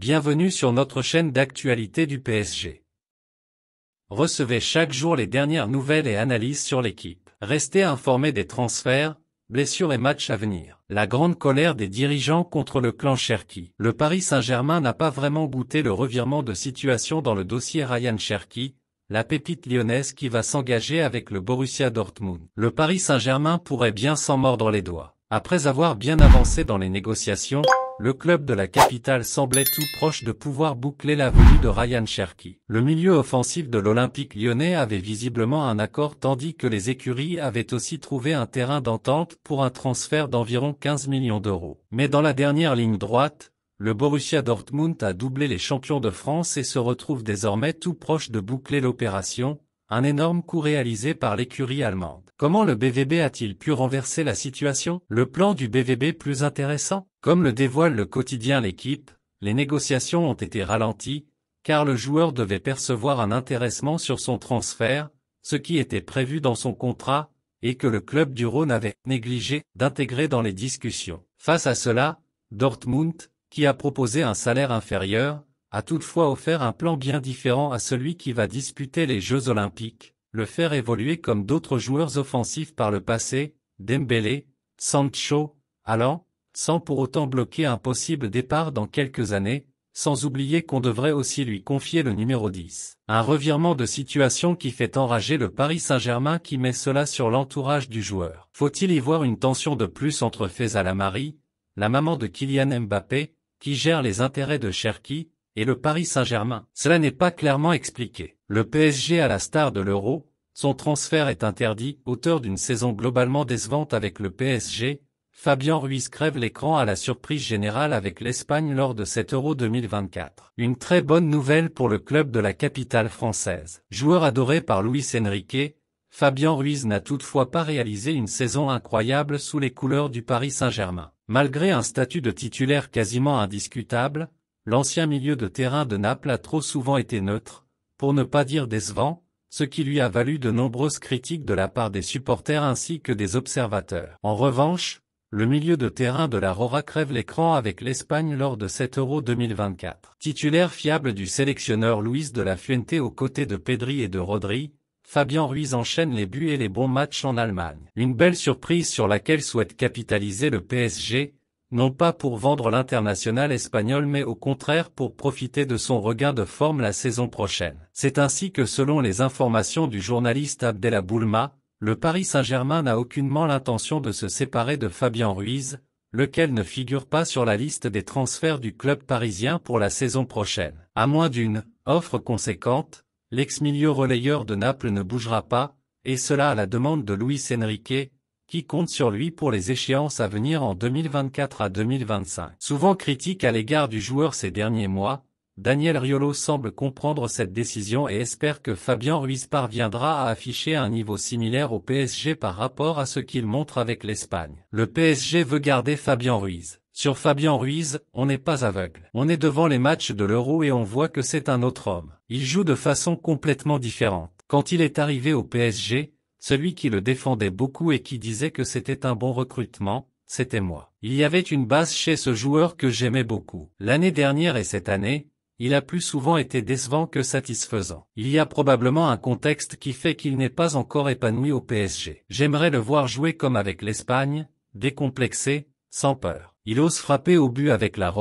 Bienvenue sur notre chaîne d'actualité du PSG. Recevez chaque jour les dernières nouvelles et analyses sur l'équipe. Restez informés des transferts, blessures et matchs à venir. La grande colère des dirigeants contre le clan Cherki. Le Paris Saint-Germain n'a pas vraiment goûté le revirement de situation dans le dossier Ryan Cherki, la pépite lyonnaise qui va s'engager avec le Borussia Dortmund. Le Paris Saint-Germain pourrait bien s'en mordre les doigts. Après avoir bien avancé dans les négociations, le club de la capitale semblait tout proche de pouvoir boucler la venue de Ryan Cherky. Le milieu offensif de l'Olympique lyonnais avait visiblement un accord tandis que les écuries avaient aussi trouvé un terrain d'entente pour un transfert d'environ 15 millions d'euros. Mais dans la dernière ligne droite, le Borussia Dortmund a doublé les champions de France et se retrouve désormais tout proche de boucler l'opération, un énorme coup réalisé par l'écurie allemande. Comment le BVB a-t-il pu renverser la situation Le plan du BVB plus intéressant comme le dévoile le quotidien L'équipe, les négociations ont été ralenties, car le joueur devait percevoir un intéressement sur son transfert, ce qui était prévu dans son contrat, et que le club du Rhône avait négligé d'intégrer dans les discussions. Face à cela, Dortmund, qui a proposé un salaire inférieur, a toutefois offert un plan bien différent à celui qui va disputer les Jeux Olympiques, le faire évoluer comme d'autres joueurs offensifs par le passé, Dembélé, Sancho, Allan, sans pour autant bloquer un possible départ dans quelques années, sans oublier qu'on devrait aussi lui confier le numéro 10. Un revirement de situation qui fait enrager le Paris Saint-Germain qui met cela sur l'entourage du joueur. Faut-il y voir une tension de plus entre Faisalamari, Amari, la maman de Kylian Mbappé, qui gère les intérêts de Cherki, et le Paris Saint-Germain Cela n'est pas clairement expliqué. Le PSG à la star de l'euro, son transfert est interdit, auteur d'une saison globalement décevante avec le PSG, Fabien Ruiz crève l'écran à la surprise générale avec l'Espagne lors de cet Euro 2024. Une très bonne nouvelle pour le club de la capitale française. Joueur adoré par Luis Enrique, Fabien Ruiz n'a toutefois pas réalisé une saison incroyable sous les couleurs du Paris Saint-Germain. Malgré un statut de titulaire quasiment indiscutable, l'ancien milieu de terrain de Naples a trop souvent été neutre, pour ne pas dire décevant, ce qui lui a valu de nombreuses critiques de la part des supporters ainsi que des observateurs. En revanche, le milieu de terrain de la crève l'écran avec l'Espagne lors de 7 Euro 2024. Titulaire fiable du sélectionneur Luis de la Fuente aux côtés de Pedri et de Rodri, Fabian Ruiz enchaîne les buts et les bons matchs en Allemagne. Une belle surprise sur laquelle souhaite capitaliser le PSG, non pas pour vendre l'international espagnol mais au contraire pour profiter de son regain de forme la saison prochaine. C'est ainsi que selon les informations du journaliste Abdelaboulma, Boulma, le Paris Saint-Germain n'a aucunement l'intention de se séparer de Fabien Ruiz, lequel ne figure pas sur la liste des transferts du club parisien pour la saison prochaine. À moins d'une offre conséquente, l'ex-milieu relayeur de Naples ne bougera pas, et cela à la demande de Luis Enrique, qui compte sur lui pour les échéances à venir en 2024 à 2025. Souvent critique à l'égard du joueur ces derniers mois, Daniel Riolo semble comprendre cette décision et espère que Fabien Ruiz parviendra à afficher un niveau similaire au PSG par rapport à ce qu'il montre avec l'Espagne. Le PSG veut garder Fabien Ruiz. Sur Fabien Ruiz, on n'est pas aveugle. On est devant les matchs de l'Euro et on voit que c'est un autre homme. Il joue de façon complètement différente. Quand il est arrivé au PSG, celui qui le défendait beaucoup et qui disait que c'était un bon recrutement, c'était moi. Il y avait une base chez ce joueur que j'aimais beaucoup. L'année dernière et cette année, il a plus souvent été décevant que satisfaisant. Il y a probablement un contexte qui fait qu'il n'est pas encore épanoui au PSG. J'aimerais le voir jouer comme avec l'Espagne, décomplexé, sans peur. Il ose frapper au but avec la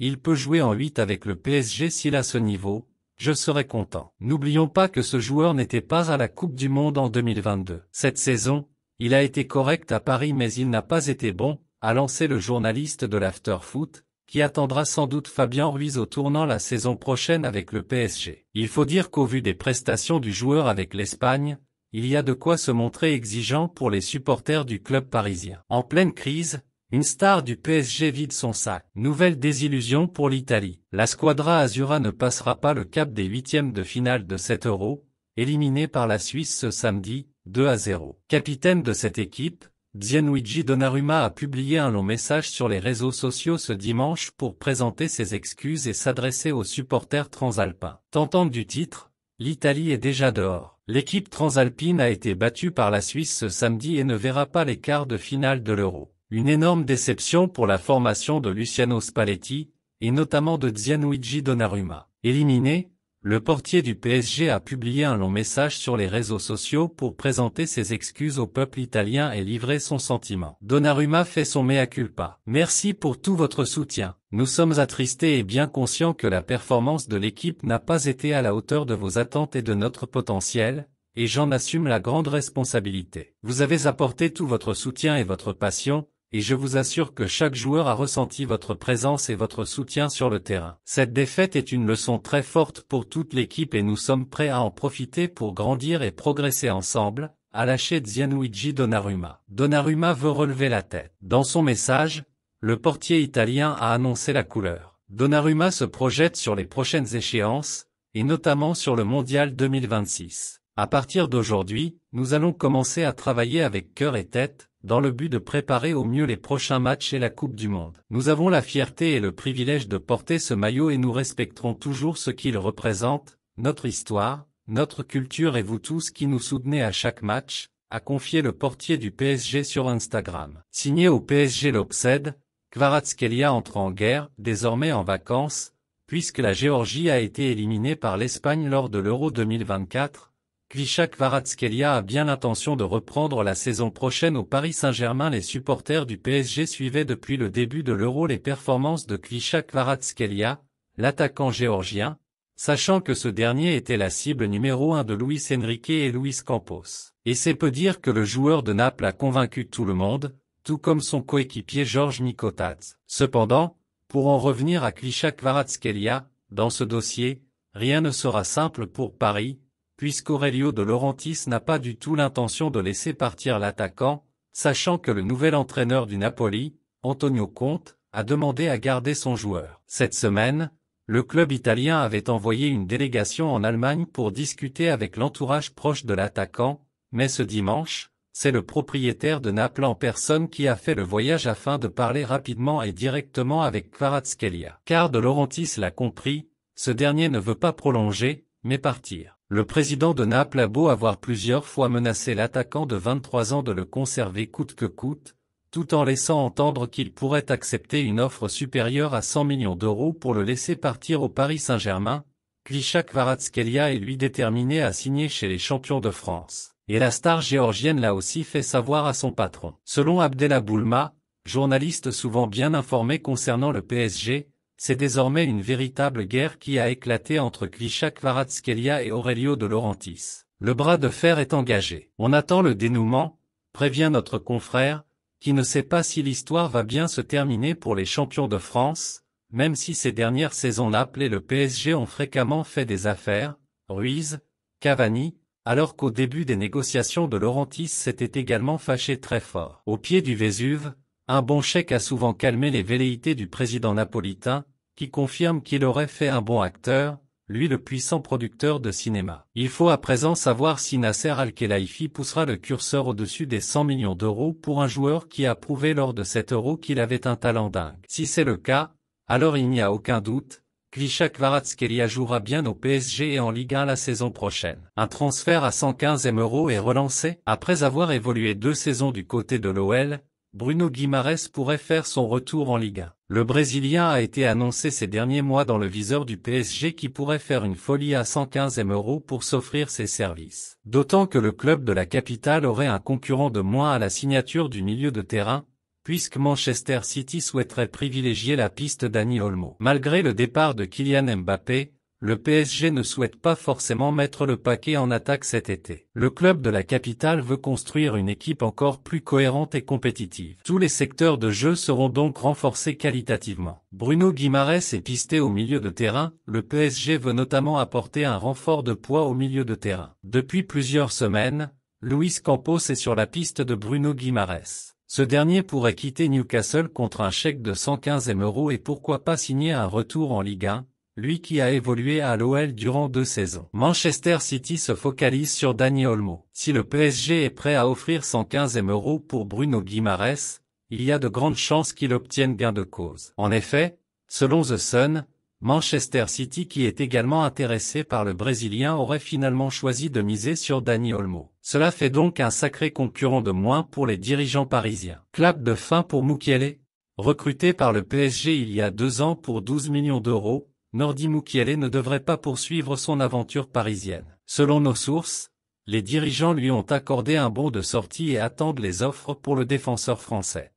il peut jouer en 8 avec le PSG s'il a ce niveau, je serais content. N'oublions pas que ce joueur n'était pas à la Coupe du Monde en 2022. Cette saison, il a été correct à Paris mais il n'a pas été bon, a lancé le journaliste de l'After Foot, qui attendra sans doute Fabien Ruiz au tournant la saison prochaine avec le PSG. Il faut dire qu'au vu des prestations du joueur avec l'Espagne, il y a de quoi se montrer exigeant pour les supporters du club parisien. En pleine crise, une star du PSG vide son sac. Nouvelle désillusion pour l'Italie. La squadra azura ne passera pas le cap des huitièmes de finale de 7 euros, éliminée par la Suisse ce samedi, 2 à 0. Capitaine de cette équipe, Gianluigi Donnarumma a publié un long message sur les réseaux sociaux ce dimanche pour présenter ses excuses et s'adresser aux supporters transalpins. Tentant du titre, l'Italie est déjà dehors. L'équipe transalpine a été battue par la Suisse ce samedi et ne verra pas les quarts de finale de l'Euro. Une énorme déception pour la formation de Luciano Spalletti, et notamment de Gianluigi Donnarumma. Éliminé, le portier du PSG a publié un long message sur les réseaux sociaux pour présenter ses excuses au peuple italien et livrer son sentiment. Donnarumma fait son mea culpa. Merci pour tout votre soutien. Nous sommes attristés et bien conscients que la performance de l'équipe n'a pas été à la hauteur de vos attentes et de notre potentiel, et j'en assume la grande responsabilité. Vous avez apporté tout votre soutien et votre passion, et je vous assure que chaque joueur a ressenti votre présence et votre soutien sur le terrain. Cette défaite est une leçon très forte pour toute l'équipe et nous sommes prêts à en profiter pour grandir et progresser ensemble, a lâché Zianuigi Donaruma. Donnarumma veut relever la tête. Dans son message, le portier italien a annoncé la couleur. Donaruma se projette sur les prochaines échéances, et notamment sur le Mondial 2026. À partir d'aujourd'hui, nous allons commencer à travailler avec cœur et tête, dans le but de préparer au mieux les prochains matchs et la Coupe du Monde. Nous avons la fierté et le privilège de porter ce maillot et nous respecterons toujours ce qu'il représente, notre histoire, notre culture et vous tous qui nous soutenez à chaque match, a confié le portier du PSG sur Instagram. Signé au PSG l'obsède, Kvaratskhelia entre en guerre, désormais en vacances, puisque la Géorgie a été éliminée par l'Espagne lors de l'Euro 2024, Klitschak varadskelia a bien l'intention de reprendre la saison prochaine au Paris Saint-Germain. Les supporters du PSG suivaient depuis le début de l'Euro les performances de Klitschak varadskelia l'attaquant géorgien, sachant que ce dernier était la cible numéro 1 de Luis Enrique et Luis Campos. Et c'est peu dire que le joueur de Naples a convaincu tout le monde, tout comme son coéquipier Georges Nikotats. Cependant, pour en revenir à Klitschak varadskelia dans ce dossier, rien ne sera simple pour Paris, puisqu'Aurelio de Laurentiis n'a pas du tout l'intention de laisser partir l'attaquant, sachant que le nouvel entraîneur du Napoli, Antonio Conte, a demandé à garder son joueur. Cette semaine, le club italien avait envoyé une délégation en Allemagne pour discuter avec l'entourage proche de l'attaquant, mais ce dimanche, c'est le propriétaire de Naples en personne qui a fait le voyage afin de parler rapidement et directement avec Kvaratskhelia. Car De Laurentiis l'a compris, ce dernier ne veut pas prolonger, mais partir. Le président de Naples a beau avoir plusieurs fois menacé l'attaquant de 23 ans de le conserver coûte que coûte, tout en laissant entendre qu'il pourrait accepter une offre supérieure à 100 millions d'euros pour le laisser partir au Paris Saint-Germain, Klishak varadskelia est lui déterminé à signer chez les champions de France. Et la star géorgienne l'a aussi fait savoir à son patron. Selon Abdelaboulma, journaliste souvent bien informé concernant le PSG, c'est désormais une véritable guerre qui a éclaté entre Grisha Kvaratskhelia et Aurelio de Laurentis. Le bras de fer est engagé. On attend le dénouement, prévient notre confrère, qui ne sait pas si l'histoire va bien se terminer pour les champions de France, même si ces dernières saisons Naples et le PSG ont fréquemment fait des affaires, Ruiz, Cavani, alors qu'au début des négociations de Laurentis s'était également fâché très fort. Au pied du Vésuve, un bon chèque a souvent calmé les velléités du président napolitain, qui confirme qu'il aurait fait un bon acteur, lui le puissant producteur de cinéma. Il faut à présent savoir si Nasser Al-Khelaifi poussera le curseur au-dessus des 100 millions d'euros pour un joueur qui a prouvé lors de cet euro qu'il avait un talent dingue. Si c'est le cas, alors il n'y a aucun doute, Kvichak Kvaratskhelia jouera bien au PSG et en Ligue 1 la saison prochaine. Un transfert à 115 euros est relancé. Après avoir évolué deux saisons du côté de l'OL, Bruno Guimarães pourrait faire son retour en Ligue 1. Le Brésilien a été annoncé ces derniers mois dans le viseur du PSG qui pourrait faire une folie à 115 euros pour s'offrir ses services. D'autant que le club de la capitale aurait un concurrent de moins à la signature du milieu de terrain, puisque Manchester City souhaiterait privilégier la piste d'Annie Olmo. Malgré le départ de Kylian Mbappé, le PSG ne souhaite pas forcément mettre le paquet en attaque cet été. Le club de la capitale veut construire une équipe encore plus cohérente et compétitive. Tous les secteurs de jeu seront donc renforcés qualitativement. Bruno Guimarès est pisté au milieu de terrain, le PSG veut notamment apporter un renfort de poids au milieu de terrain. Depuis plusieurs semaines, Luis Campos est sur la piste de Bruno Guimarès. Ce dernier pourrait quitter Newcastle contre un chèque de 115 euros et pourquoi pas signer un retour en Ligue 1, lui qui a évolué à l'OL durant deux saisons. Manchester City se focalise sur Dani Olmo. Si le PSG est prêt à offrir 115 euros pour Bruno Guimares, il y a de grandes chances qu'il obtienne gain de cause. En effet, selon The Sun, Manchester City qui est également intéressé par le Brésilien aurait finalement choisi de miser sur Dani Olmo. Cela fait donc un sacré concurrent de moins pour les dirigeants parisiens. Clap de fin pour Mukele. Recruté par le PSG il y a deux ans pour 12 millions d'euros, Nordi Mukiele ne devrait pas poursuivre son aventure parisienne. Selon nos sources, les dirigeants lui ont accordé un bon de sortie et attendent les offres pour le défenseur français.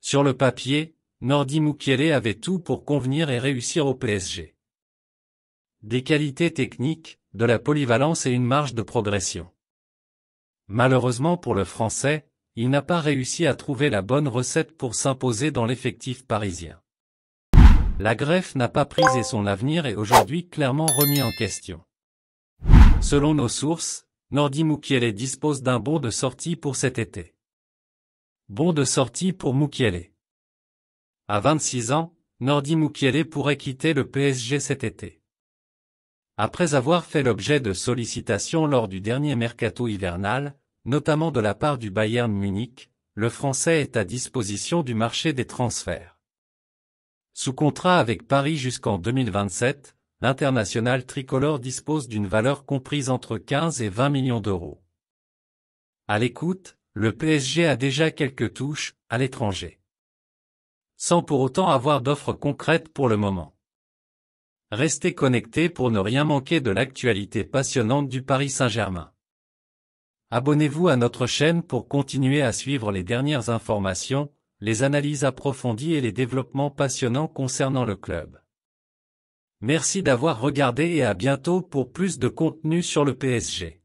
Sur le papier, Nordi Mukiele avait tout pour convenir et réussir au PSG. Des qualités techniques, de la polyvalence et une marge de progression. Malheureusement pour le français, il n'a pas réussi à trouver la bonne recette pour s'imposer dans l'effectif parisien. La greffe n'a pas pris et son avenir est aujourd'hui clairement remis en question. Selon nos sources, Nordi Mukiele dispose d'un bon de sortie pour cet été. Bon de sortie pour Mukiele. À 26 ans, Nordi Mukiele pourrait quitter le PSG cet été. Après avoir fait l'objet de sollicitations lors du dernier mercato hivernal, notamment de la part du Bayern Munich, le Français est à disposition du marché des transferts. Sous contrat avec Paris jusqu'en 2027, l'international tricolore dispose d'une valeur comprise entre 15 et 20 millions d'euros. À l'écoute, le PSG a déjà quelques touches à l'étranger. Sans pour autant avoir d'offres concrètes pour le moment. Restez connectés pour ne rien manquer de l'actualité passionnante du Paris Saint-Germain. Abonnez-vous à notre chaîne pour continuer à suivre les dernières informations les analyses approfondies et les développements passionnants concernant le club. Merci d'avoir regardé et à bientôt pour plus de contenu sur le PSG.